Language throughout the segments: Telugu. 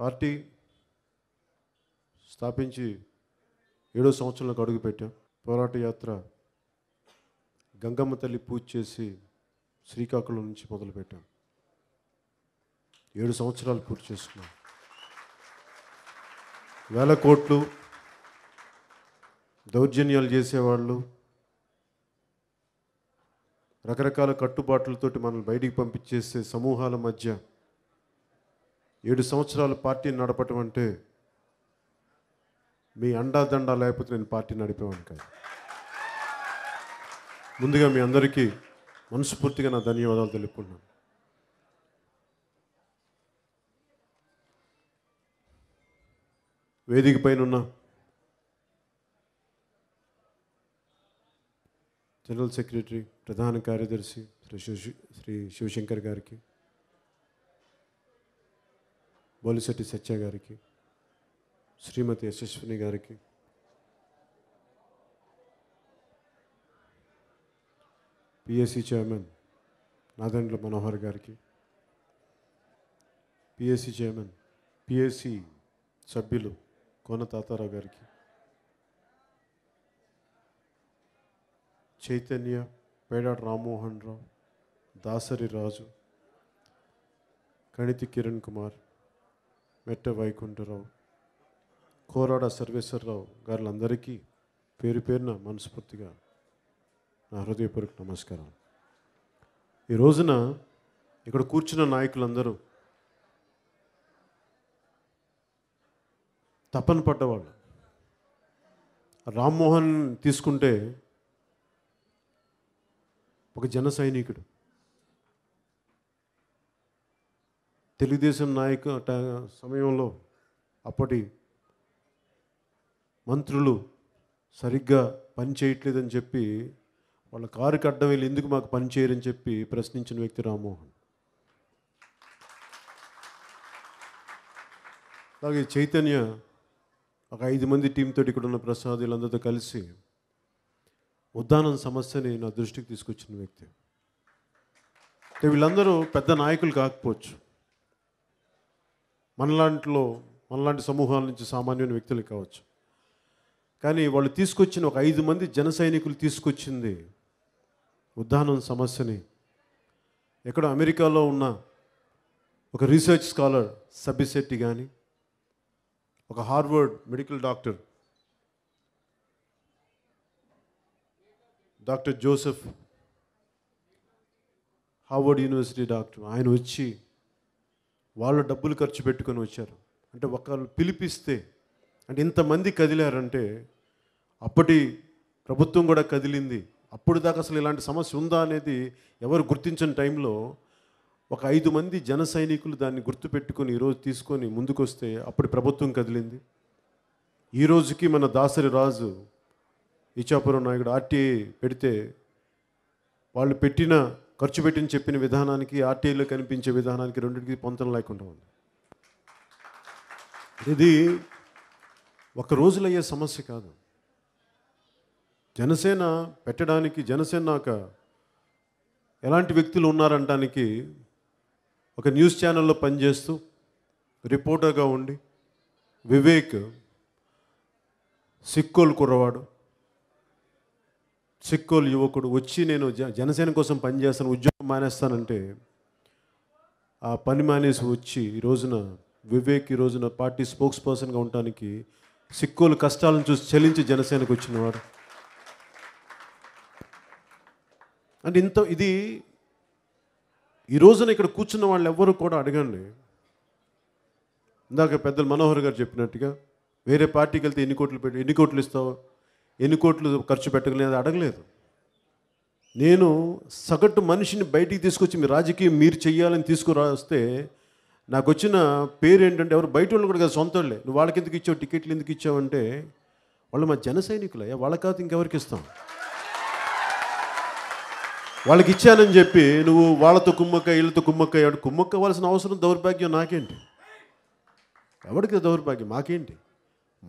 పార్టీ స్థాపించి ఏడో సంవత్సరంలోకి అడుగుపెట్టాం పోరాట యాత్ర గంగమ్మ తల్లి పూజ చేసి శ్రీకాకుళం నుంచి మొదలుపెట్టాం ఏడు సంవత్సరాలు పూర్తి చేసుకున్నాం వేల కోట్లు దౌర్జన్యాలు చేసేవాళ్ళు రకరకాల కట్టుబాట్లతోటి మనల్ని బయటికి పంపించేసే సమూహాల మధ్య ఏడు సంవత్సరాలు పార్టీని నడపటం అంటే మీ అండాదండ లేకపోతే నేను పార్టీ నడిపేవాడిని కాదు ముందుగా మీ అందరికీ మనస్ఫూర్తిగా నా ధన్యవాదాలు తెలుపుకున్నాను వేదిక పైన ఉన్న జనరల్ సెక్రటరీ ప్రధాన కార్యదర్శి శ్రీ శ్రీ శివశంకర్ గారికి బొలిశెట్టి సత్య గారికి శ్రీమతి యశస్విని గారికి పిఎస్సి చైర్మన్ నాదండ్ల మనోహర్ గారికి పిఎస్సి చైర్మన్ పిఎస్సి సభ్యులు కోన తాతారావు గారికి చైతన్య పేడాటి రామ్మోహన్ రావు దాసరి రాజు కణితి కిరణ్ కుమార్ మెట్ట వైకుంఠరావు కోరాడ సర్వేశ్వరరావు గారులందరికీ పేరు పేరున మనస్ఫూర్తిగా నా హృదయపూర్వక నమస్కారం ఈ రోజున ఇక్కడ కూర్చున్న నాయకులందరూ తపన పడ్డవాళ్ళు రామ్మోహన్ తీసుకుంటే ఒక జన సైనికుడు తెలుగుదేశం నాయక సమయంలో అప్పటి మంత్రులు సరిగ్గా పని చేయట్లేదని చెప్పి వాళ్ళ కారుకి అడ్డం వెళ్ళి ఎందుకు మాకు పని చేయరని చెప్పి ప్రశ్నించిన వ్యక్తి రామ్మోహన్ అలాగే చైతన్య ఒక ఐదు మంది టీంతో ఇక్కడ ఉన్న ప్రసాద్ వీళ్ళందరితో కలిసి ఉద్దానం సమస్యని నా దృష్టికి తీసుకొచ్చిన వ్యక్తి వీళ్ళందరూ పెద్ద నాయకులు కాకపోవచ్చు మనలాంటిలో మనలాంటి సమూహాల నుంచి సామాన్యమైన వ్యక్తులు కావచ్చు కానీ వాళ్ళు తీసుకొచ్చిన ఒక ఐదు మంది జన సైనికులు తీసుకొచ్చింది ఉద్దానం సమస్యని ఎక్కడ అమెరికాలో ఉన్న ఒక రీసెర్చ్ స్కాలర్ సబ్బిశెట్టి కానీ ఒక Harvard medical doctor doctor Joseph Harvard university doctor ఆయన వచ్చి వాళ్ళు డబ్బులు ఖర్చు పెట్టుకొని వచ్చారు అంటే ఒకళ్ళు పిలిపిస్తే అంటే ఇంతమంది కదిలారంటే అప్పటి ప్రభుత్వం కూడా కదిలింది అప్పుడు దాకా అసలు ఇలాంటి సమస్య ఉందా అనేది ఎవరు గుర్తించని టైంలో ఒక ఐదు మంది జన సైనికులు దాన్ని గుర్తుపెట్టుకొని ఈరోజు తీసుకొని ముందుకొస్తే అప్పుడు ప్రభుత్వం కదిలింది ఈ రోజుకి మన దాసరి రాజు ఇచ్చాపురం నాయకుడు ఆర్టీఐ పెడితే వాళ్ళు పెట్టిన ఖర్చు పెట్టిన చెప్పిన విధానానికి ఆర్టీఐలో కనిపించే విధానానికి రెండింటికి పొంతన లేకుండా ఉంది ఇది ఒక రోజులయ్యే సమస్య కాదు జనసేన పెట్టడానికి జనసేనాక ఎలాంటి వ్యక్తులు ఉన్నారంటానికి ఒక న్యూస్ ఛానల్లో పనిచేస్తూ రిపోర్టర్గా ఉండి వివేక్ సిక్కోలు కుర్రవాడు సిక్కోలు యువకుడు వచ్చి నేను జనసేన కోసం పనిచేస్తాను ఉద్యోగం మానేస్తానంటే ఆ పని మానేసి వచ్చి ఈ రోజున వివేక్ ఈ రోజున పార్టీ స్పోక్స్ పర్సన్గా ఉండటానికి సిక్కోలు కష్టాలను చూసి చెలించి జనసేనకు వచ్చినవాడు అంటే ఇంత ఇది ఈ రోజున ఇక్కడ కూర్చున్న వాళ్ళు ఎవరు కూడా అడగండి ఇందాక పెద్దలు మనోహర్ గారు చెప్పినట్టుగా వేరే పార్టీకి వెళ్తే ఎన్ని కోట్లు పెట్టి ఎన్ని కోట్లు ఇస్తావు ఎన్ని కోట్లు ఖర్చు పెట్టగలేదు అడగలేదు నేను సగటు మనిషిని బయటికి తీసుకొచ్చి మీ రాజకీయం మీరు చెయ్యాలని తీసుకురాస్తే నాకు వచ్చిన పేరు ఏంటంటే ఎవరు బయట వాళ్ళు కూడా కదా సొంత వాళ్ళే నువ్వు వాళ్ళకి ఎందుకు ఇచ్చావు టికెట్లు ఎందుకు ఇచ్చావంటే వాళ్ళు మా జన సైనికులే వాళ్ళ కాదు ఇంకెవరికి ఇస్తాం వాళ్ళకి ఇచ్చానని చెప్పి నువ్వు వాళ్ళతో కుమ్మక్క వీళ్ళతో కుమ్మక్క ఎవడు కుమ్మక్క అవ్వాల్సిన అవసరం దౌర్భాగ్యం నాకేంటి ఎవరికి దౌర్భాగ్యం మాకేంటి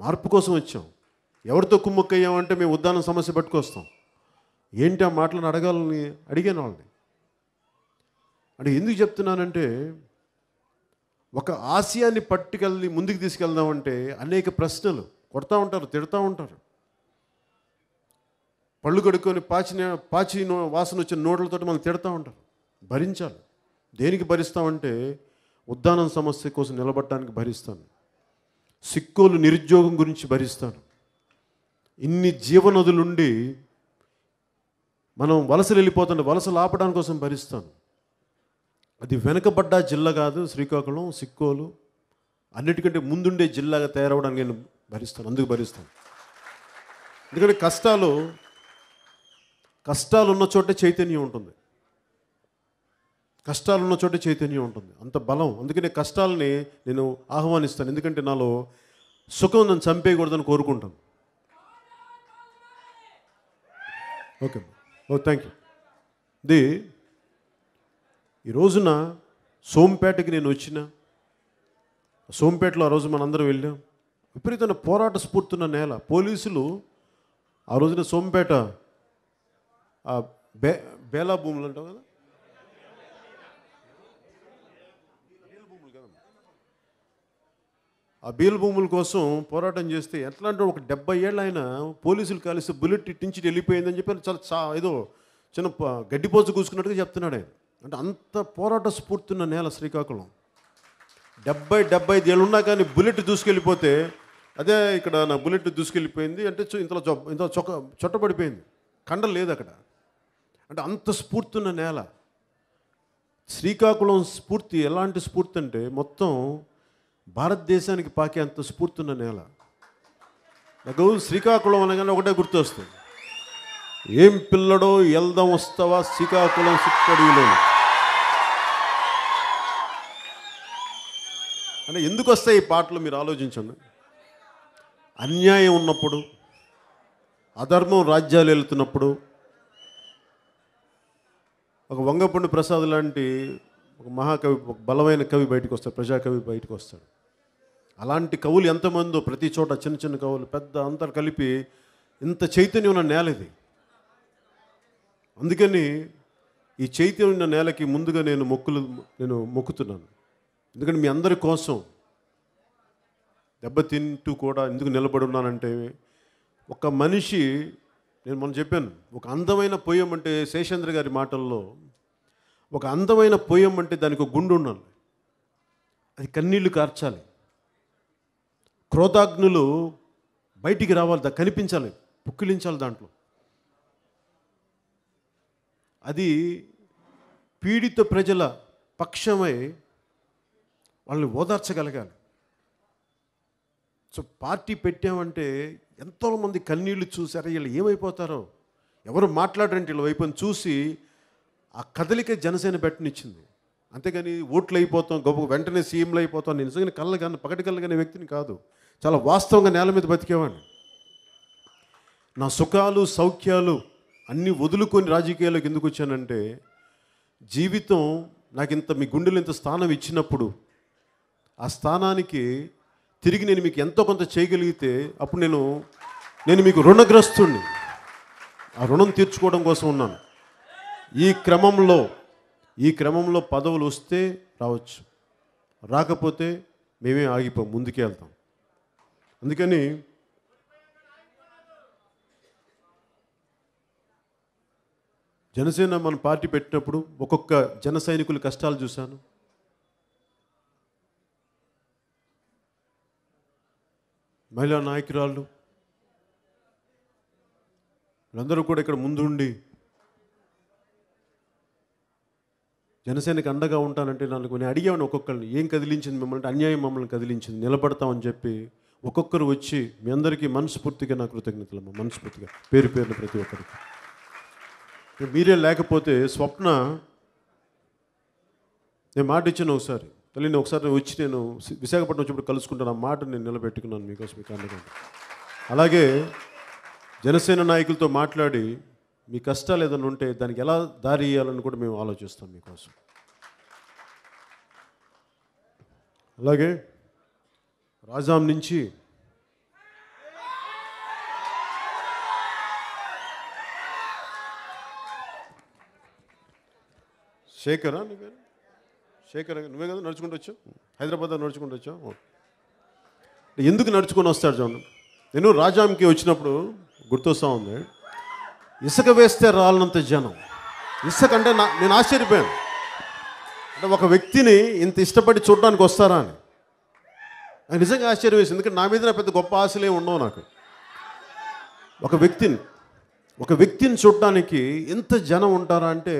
మార్పు కోసం వచ్చాం ఎవరితో కుమ్మక్కయ్యామంటే మేము ఉద్దానం సమస్య పట్టుకొస్తాం ఏంటి ఆ మాటలను అడగాలని అడిగాను వాళ్ళని అంటే ఎందుకు చెప్తున్నానంటే ఒక ఆశయాన్ని పట్టుకెళ్ళి ముందుకు తీసుకెళ్దామంటే అనేక ప్రశ్నలు కొడతా ఉంటారు తిడతా ఉంటారు పళ్ళు కడుక్కొని పాచిన పాచి వాసన వచ్చిన నోట్లతో మనం తిడతా ఉంటారు భరించాలి దేనికి భరిస్తామంటే ఉద్దానం సమస్య కోసం నిలబడటానికి భరిస్తాను సిక్కులు నిరుద్యోగం గురించి భరిస్తాను ఇన్ని జీవనదులుండి మనం వలసలు వెళ్ళిపోతుంటే వలసలు ఆపడానికి కోసం భరిస్తాను అది వెనకబడ్డ జిల్లా కాదు శ్రీకాకుళం సిక్కోలు అన్నిటికంటే ముందుండే జిల్లాగా తయారవడానికి నేను భరిస్తాను అందుకు భరిస్తాను ఎందుకంటే కష్టాలు కష్టాలు ఉన్న చోటే చైతన్యం ఉంటుంది కష్టాలు ఉన్న చోటే చైతన్యం ఉంటుంది అంత బలం అందుకనే కష్టాలని నేను ఆహ్వానిస్తాను ఎందుకంటే నాలో సుఖం నన్ను చంపేయకూడదని కోరుకుంటాను ఓకే ఓ థ్యాంక్ యూ ఇది ఈ రోజున సోంపేటకి నేను వచ్చిన సోంపేటలో ఆ రోజు మనందరం వెళ్ళాం విపరీతమైన పోరాట స్ఫూర్తున్న నేల పోలీసులు ఆ రోజున సోంపేట బే బేలా భూములు అంటావు కదా ఆ బీలు భూముల కోసం పోరాటం చేస్తే ఎట్లా అంటే ఒక డెబ్బై ఏళ్ళు ఆయన పోలీసులు కలిసి బుల్లెట్ ఇట్టించి వెళ్ళిపోయిందని చెప్పి చాలా చా ఏదో చిన్న గడ్డిపోజు కూసుకున్నట్టుగా చెప్తున్నాడు ఆయన అంటే అంత పోరాట స్ఫూర్తి ఉన్న నేల శ్రీకాకుళం డెబ్బై డెబ్బై ఏళ్ళు ఉన్నా కానీ బుల్లెట్ దూసుకెళ్ళిపోతే అదే ఇక్కడ నా బుల్లెట్ దూసుకెళ్ళిపోయింది అంటే ఇంతలో చొ ఇంత చొక్క చొట్టబడిపోయింది కండలు లేదు అక్కడ అంటే అంత స్ఫూర్తి ఉన్న నేల శ్రీకాకుళం స్ఫూర్తి ఎలాంటి స్ఫూర్తి అంటే మొత్తం భారతదేశానికి పాకే అంత స్ఫూర్తి ఉన్న నేల నాకు శ్రీకాకుళం అనగానే ఒకటే గుర్తొస్తుంది ఏం పిల్లడో ఎల్దం వస్తావా శ్రీకాకుళం సిక్కడిలో అంటే ఎందుకు వస్తాయి ఈ పాటలు మీరు ఆలోచించండి అన్యాయం ఉన్నప్పుడు అధర్మం రాజ్యాలు వెళుతున్నప్పుడు ఒక వంగపండు ప్రసాద్ లాంటి ఒక మహాకవి ఒక బలమైన కవి బయటకు వస్తాడు ప్రజాకవి బయటకు వస్తాడు అలాంటి కవులు ఎంతమందో ప్రతి చోట చిన్న చిన్న కవులు పెద్ద అంతా కలిపి ఇంత చైతన్యం ఉన్న నేల ఇది అందుకని ఈ చైతన్యం ఉన్న నేలకి ముందుగా నేను మొక్కులు నేను మొక్కుతున్నాను ఎందుకంటే మీ అందరి కోసం దెబ్బతింటూ కూడా ఎందుకు నిలబడి ఉన్నానంటే ఒక మనిషి నేను మనం చెప్పాను ఒక అందమైన పొయ్యం అంటే శేషేంద్ర గారి మాటల్లో ఒక అందమైన పొయ్యం అంటే దానికి ఒక గుండు ఉండాలి అది కన్నీళ్లు కార్చాలి క్రోధాగ్నులు బయటికి రావాలి కనిపించాలి పుక్కిలించాలి దాంట్లో అది పీడిత ప్రజల పక్షమై వాళ్ళని ఓదార్చగలగాలి సో పార్టీ పెట్టామంటే ఎంతోమంది కన్నీళ్ళు చూసారా వీళ్ళు ఏమైపోతారో ఎవరు మాట్లాడరంటే వీళ్ళ వైపుని చూసి ఆ కదలిక జనసేన పెట్టనిచ్చింది అంతేగాని ఓట్లు అయిపోతాం గొప్ప వెంటనే సీఎంలు అయిపోతాం నేను నిజంగా కళ్ళ కానీ పగటి కళ్ళ వ్యక్తిని కాదు చాలా వాస్తవంగా నేల మీద బతికేవాడిని నా సుఖాలు సౌఖ్యాలు అన్నీ వదులుకొని రాజకీయాల్లోకి ఎందుకు వచ్చానంటే జీవితం నాకు ఇంత మీ గుండెలు ఇంత స్థానం ఇచ్చినప్పుడు ఆ స్థానానికి తిరిగి నేను మీకు ఎంతో కొంత చేయగలిగితే అప్పుడు నేను నేను మీకు రుణగ్రస్తుడిని ఆ రుణం తీర్చుకోవడం కోసం ఉన్నాను ఈ క్రమంలో ఈ క్రమంలో పదవులు వస్తే రావచ్చు రాకపోతే మేమే ఆగిపో ముందుకే వెళ్తాం అందుకని జనసేన మన పార్టీ పెట్టినప్పుడు ఒక్కొక్క జన సైనికుల కష్టాలు చూశాను మహిళా నాయకురాళ్ళు వీళ్ళందరూ కూడా ఇక్కడ ముందుండి జనసేనకి అండగా ఉంటానంటే నన్ను కొన్ని అడిగేవాడిని ఒక్కొక్కరిని ఏం కదిలించింది మిమ్మల్ని అన్యాయం మమ్మల్ని కదిలించింది నిలబడతామని చెప్పి ఒక్కొక్కరు వచ్చి మీ అందరికీ మనస్ఫూర్తిగా నా కృతజ్ఞతలమ్మ మనస్ఫూర్తిగా పేరు పేరున ప్రతి ఒక్కరికి మీరే లేకపోతే స్వప్న నేను మాట ఇచ్చాను ఒకసారి తల్లిని నేను ఒకసారి వచ్చి నేను విశాఖపట్నం వచ్చినప్పుడు కలుసుకుంటాను ఆ మాట నేను నిలబెట్టుకున్నాను మీకోసం కారణంగా అలాగే జనసేన నాయకులతో మాట్లాడి మీ కష్టాలు ఏదైనా ఉంటే దానికి ఎలా దారి ఇవ్వాలని కూడా మేము ఆలోచిస్తాం మీకోసం అలాగే రాజాం నుంచి శేఖరా నువ్వే శేఖర్ నువ్వే కదా నడుచుకుంటూ వచ్చావు హైదరాబాద్ నడుచుకుంటూ వచ్చావు ఎందుకు నడుచుకొని వస్తాడు చూడండి నేను రాజాంకి వచ్చినప్పుడు గుర్తొస్తా ఉంది ఇసుక వేస్తే రాలనంత జనం ఇసుక అంటే నా నేను ఆశ్చర్యపోయాను అంటే ఒక వ్యక్తిని ఇంత ఇష్టపడి చూడడానికి వస్తారా అని ఆయన నిజంగా ఆశ్చర్యం వేసింది ఎందుకంటే నా మీద పెద్ద గొప్ప ఆశలే ఉండవు నాకు ఒక వ్యక్తిని ఒక వ్యక్తిని చూడడానికి ఎంత జనం ఉంటారా అంటే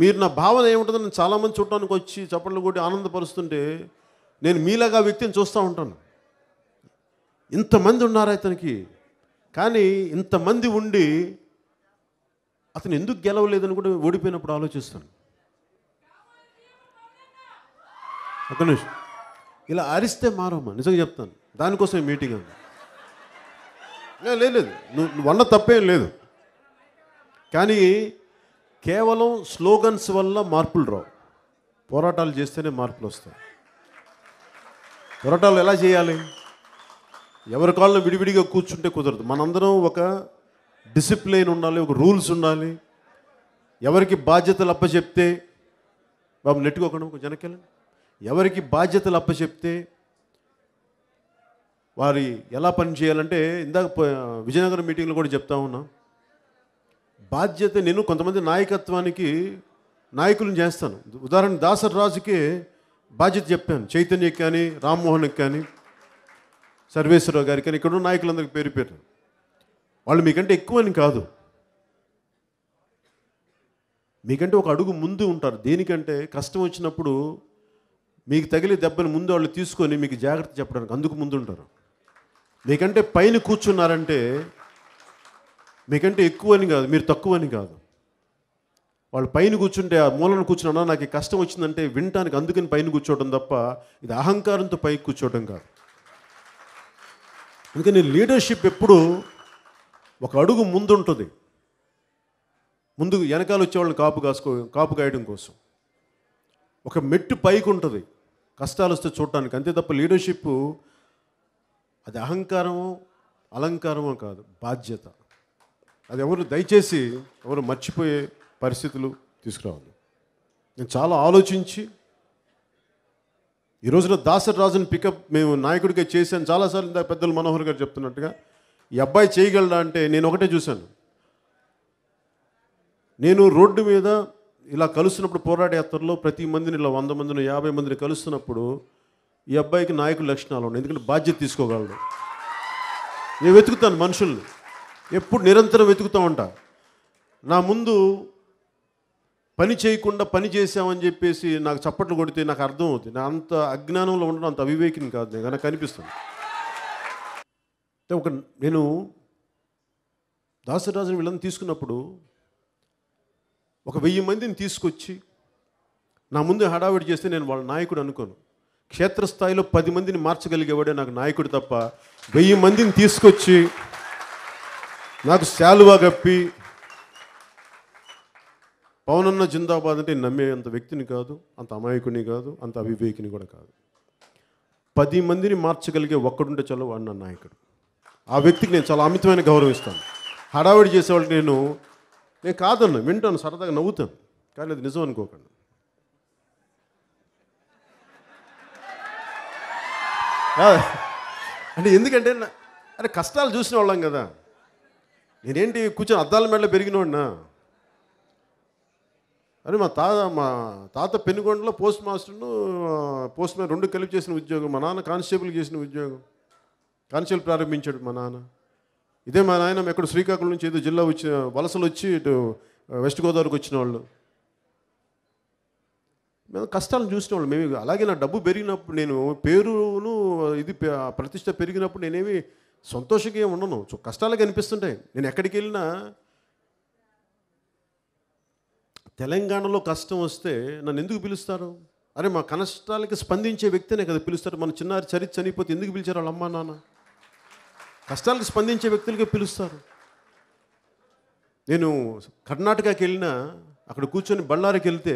మీరు నా భావన ఏముంటుందో నేను చాలామంది చూడటానికి వచ్చి చప్పట్లు కొట్టి ఆనందపరుస్తుంటే నేను మీలాగా వ్యక్తిని చూస్తూ ఉంటాను ఇంతమంది ఉన్నారా ఇతనికి కానీ ఇంతమంది ఉండి అతను ఎందుకు గెలవలేదని కూడా ఓడిపోయినప్పుడు ఆలోచిస్తాను ఒక నిమిషం ఇలా అరిస్తే మారమ్మా నిజంగా చెప్తాను దానికోసం మీటింగ్ అండి లేదు లేదు నువ్వు వల్ల తప్పేం లేదు కానీ కేవలం స్లోగన్స్ వల్ల మార్పులు రావు పోరాటాలు చేస్తేనే మార్పులు వస్తాయి పోరాటాలు ఎలా చేయాలి ఎవరి కాళ్ళు విడివిడిగా కూర్చుంటే కుదరదు మనందరం ఒక డిసిప్లిన్ ఉండాలి ఒక రూల్స్ ఉండాలి ఎవరికి బాధ్యతలు అప్పచెప్తే బాబు నెట్టుకోకుండా ఒక జనకెళ్ళండి ఎవరికి బాధ్యతలు అప్పచెప్తే వారి ఎలా పని చేయాలంటే ఇందాక విజయనగరం మీటింగ్లో కూడా చెప్తా ఉన్నా బాధ్యత నేను కొంతమంది నాయకత్వానికి నాయకులను చేస్తాను ఉదాహరణ రాజుకే బాధ్యత చెప్పాను చైతన్యకి కానీ రామ్మోహన్కి కానీ సర్వేశ్వరరావు గారికి కానీ ఇక్కడ ఉన్న నాయకులందరికీ పేరు పేరు వాళ్ళు మీకంటే ఎక్కువ అని కాదు మీకంటే ఒక అడుగు ముందు ఉంటారు దేనికంటే కష్టం వచ్చినప్పుడు మీకు తగిలి దెబ్బను ముందు వాళ్ళు తీసుకొని మీకు జాగ్రత్త చెప్పడానికి అందుకు ముందుంటారు మీకంటే పైన కూర్చున్నారంటే మీకంటే ఎక్కువ అని కాదు మీరు తక్కువ అని కాదు వాళ్ళు పైన కూర్చుంటే ఆ మూలను కూర్చున్నా నాకు కష్టం వచ్చిందంటే వినటానికి అందుకని పైన కూర్చోవడం తప్ప ఇది అహంకారంతో పైకి కూర్చోవడం కాదు అందుకని లీడర్షిప్ ఎప్పుడు ఒక అడుగు ముందుంటుంది ముందు వెనకాల వచ్చేవాళ్ళని కాపు కాసుకో కాపు కాయడం కోసం ఒక మెట్టు పైకి ఉంటుంది కష్టాలు వస్తే చూడటానికి అంతే తప్ప లీడర్షిప్ అది అహంకారము అలంకారమో కాదు బాధ్యత అది ఎవరు దయచేసి ఎవరు మర్చిపోయే పరిస్థితులు తీసుకురావాలి నేను చాలా ఆలోచించి ఈ రోజున రాజుని పికప్ మేము నాయకుడిగా చేశాను చాలాసార్లు పెద్దలు మనోహర్ గారు చెప్తున్నట్టుగా ఈ అబ్బాయి చేయగలడా అంటే నేను ఒకటే చూశాను నేను రోడ్డు మీద ఇలా కలుస్తున్నప్పుడు పోరాట యాత్రలో ప్రతి మందిని ఇలా వంద మందిని యాభై మందిని కలుస్తున్నప్పుడు ఈ అబ్బాయికి నాయకుడు లక్షణాలు ఉన్నాయి ఎందుకంటే బాధ్యత తీసుకోగలడు నేను వెతుకుతాను మనుషుల్ని ఎప్పుడు నిరంతరం వెతుకుతా ఉంటా నా ముందు పని చేయకుండా పని చేశామని చెప్పేసి నాకు చప్పట్లు కొడితే నాకు అర్థం అవుతుంది నా అంత అజ్ఞానంలో ఉండడం అంత అవివేకిని కాదు నేను కనుక కనిపిస్తుంది ఒక నేను దాసరాజుని వీళ్ళని తీసుకున్నప్పుడు ఒక వెయ్యి మందిని తీసుకొచ్చి నా ముందు హడావిడి చేస్తే నేను వాళ్ళ నాయకుడు అనుకోను క్షేత్రస్థాయిలో పది మందిని మార్చగలిగేవాడే నాకు నాయకుడు తప్ప వెయ్యి మందిని తీసుకొచ్చి నాకు శాలువా కప్పి పవనన్న జిందాబాద్ అంటే నమ్మే అంత వ్యక్తిని కాదు అంత అమాయకుని కాదు అంత అవివేకిని కూడా కాదు పది మందిని మార్చగలిగే ఒక్కడుంటే చాలా వాడు నా నాయకుడు ఆ వ్యక్తికి నేను చాలా అమితమైన గౌరవిస్తాను హడావిడి చేసేవాళ్ళకి నేను నేను కాదన్ను వింటాను సరదాగా నవ్వుతాను కానీ అది నిజం అనుకోకండి అంటే ఎందుకంటే అరే కష్టాలు చూసిన వాళ్ళం కదా నేనేంటి కూర్చొని అద్దాల మెడలో పెరిగినోడినా అరే మా తాత మా తాత పెనుగొండలో పోస్ట్ మాస్టర్ను పోస్ట్ మ్యాన్ రెండు కలిపి చేసిన ఉద్యోగం మా నాన్న కానిస్టేబుల్ చేసిన ఉద్యోగం కానిస్టేబుల్ ప్రారంభించాడు మా నాన్న ఇదే మా నాయన ఎక్కడ శ్రీకాకుళం నుంచి ఏదో జిల్లా వచ్చి వలసలు వచ్చి ఇటు వెస్ట్ గోదావరికి వచ్చిన వాళ్ళు మేము కష్టాలను చూసిన వాళ్ళు మేము అలాగే నా డబ్బు పెరిగినప్పుడు నేను పేరును ఇది ప్రతిష్ట పెరిగినప్పుడు నేనేమి సంతోషంగా ఉండను సో కష్టాలు కనిపిస్తుంటాయి నేను ఎక్కడికి వెళ్ళినా తెలంగాణలో కష్టం వస్తే నన్ను ఎందుకు పిలుస్తారు అరే మా కష్టాలకి స్పందించే వ్యక్తినే కదా పిలుస్తారు మన చిన్నారి చరిత్ర చనిపోతే ఎందుకు పిలిచారు వాళ్ళ అమ్మా నాన్న కష్టాలకు స్పందించే వ్యక్తులుగా పిలుస్తారు నేను కర్ణాటకకి వెళ్ళిన అక్కడ కూర్చొని బళ్ళారికి వెళ్తే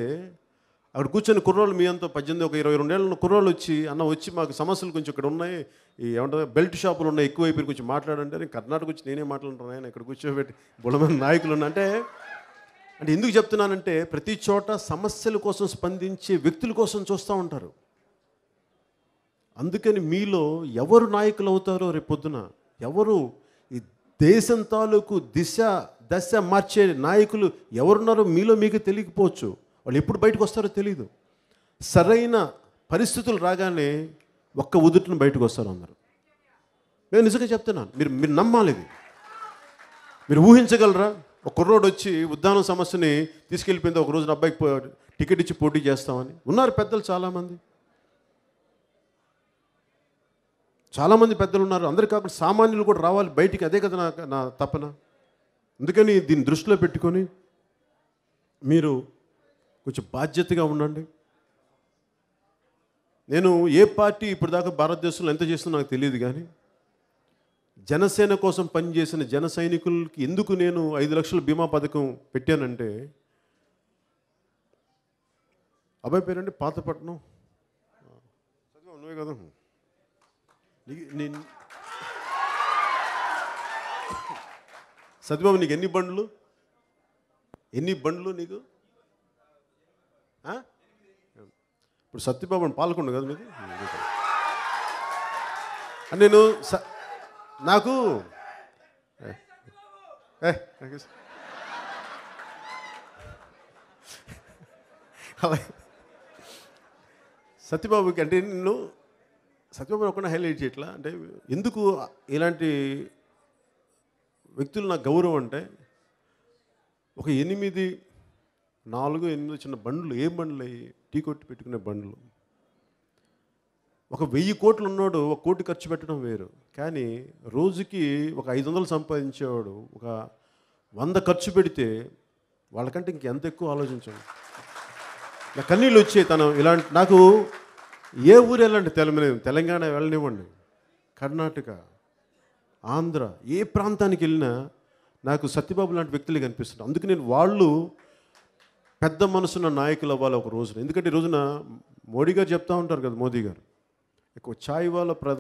అక్కడ కూర్చొని కుర్రోళ్ళు మీ అంతా పద్దెనిమిది ఒక ఇరవై ఏళ్ళ కుర్రోళ్ళు వచ్చి అన్న వచ్చి మాకు సమస్యలు కొంచెం ఇక్కడ ఉన్నాయి ఈ ఏమంటారు బెల్ట్ షాపులు ఉన్నాయి ఎక్కువ అయిపోయి కొంచెం మాట్లాడంటే నేను కర్ణాటక వచ్చి నేనే మాట్లాడుతున్నాను ఆయన ఇక్కడ కూర్చోబెట్టి బులమైన నాయకులు అంటే అంటే ఎందుకు చెప్తున్నానంటే ప్రతి చోట సమస్యల కోసం స్పందించే వ్యక్తుల కోసం చూస్తూ ఉంటారు అందుకని మీలో ఎవరు నాయకులు అవుతారో రేపు పొద్దున ఎవరు ఈ దేశం తాలూకు దిశ దశ మార్చే నాయకులు ఎవరున్నారో మీలో మీకు తెలియకపోవచ్చు వాళ్ళు ఎప్పుడు బయటకు వస్తారో తెలియదు సరైన పరిస్థితులు రాగానే ఒక్క ఉదుటిని బయటకు వస్తారు అందరు నేను నిజంగా చెప్తున్నాను మీరు మీరు నమ్మాలి ఇది మీరు ఊహించగలరా ఒక కుర్రోడు వచ్చి ఉద్దానం సమస్యని తీసుకెళ్ళిపోయింది ఒక రోజున అబ్బాయికి టికెట్ ఇచ్చి పోటీ చేస్తామని ఉన్నారు పెద్దలు చాలామంది చాలామంది పెద్దలు ఉన్నారు అందరు కాకుండా సామాన్యులు కూడా రావాలి బయటికి అదే కదా నా నా తపన అందుకని దీన్ని దృష్టిలో పెట్టుకొని మీరు కొంచెం బాధ్యతగా ఉండండి నేను ఏ పార్టీ ఇప్పటిదాకా భారతదేశంలో ఎంత చేస్తుందో నాకు తెలియదు కానీ జనసేన కోసం పనిచేసిన జన సైనికులకి ఎందుకు నేను ఐదు లక్షల బీమా పథకం పెట్టానంటే అబ్బాయి పేరండి పాతపట్నం నువ్వే కదా సత్యబాబు నీకు ఎన్ని బండ్లు ఎన్ని బండ్లు నీకు ఇప్పుడు సత్యబాబు పాల్గొండు కదా మీకు నేను స నాకు సత్యబాబుకి అంటే నిన్ను సత్యప్రభు ఒకనే హైలైట్ చేయట్లా అంటే ఎందుకు ఇలాంటి వ్యక్తులు నాకు గౌరవం అంటే ఒక ఎనిమిది నాలుగు ఎనిమిది చిన్న బండ్లు ఏం బండ్లు అయ్యి టీ కొట్టి పెట్టుకునే బండ్లు ఒక వెయ్యి కోట్లు ఉన్నాడు ఒక కోటి ఖర్చు పెట్టడం వేరు కానీ రోజుకి ఒక ఐదు వందలు సంపాదించేవాడు ఒక వంద ఖర్చు పెడితే వాళ్ళకంటే ఇంకెంత ఎక్కువ ఆలోచించాడు నా కన్నీళ్ళు వచ్చాయి తను ఇలాంటి నాకు ఏ ఊరు వెళ్ళండి తెలంగాణ తెలంగాణ వెళ్ళనివ్వండి కర్ణాటక ఆంధ్ర ఏ ప్రాంతానికి వెళ్ళినా నాకు సత్యబాబు లాంటి వ్యక్తులు కనిపిస్తున్నారు అందుకే నేను వాళ్ళు పెద్ద మనసున్న నాయకులు అవ్వాలి ఒక రోజున ఎందుకంటే ఈ రోజున మోడీ గారు చెప్తా ఉంటారు కదా మోదీ గారు ఎక్కువ ఛాయ్ వాళ్ళ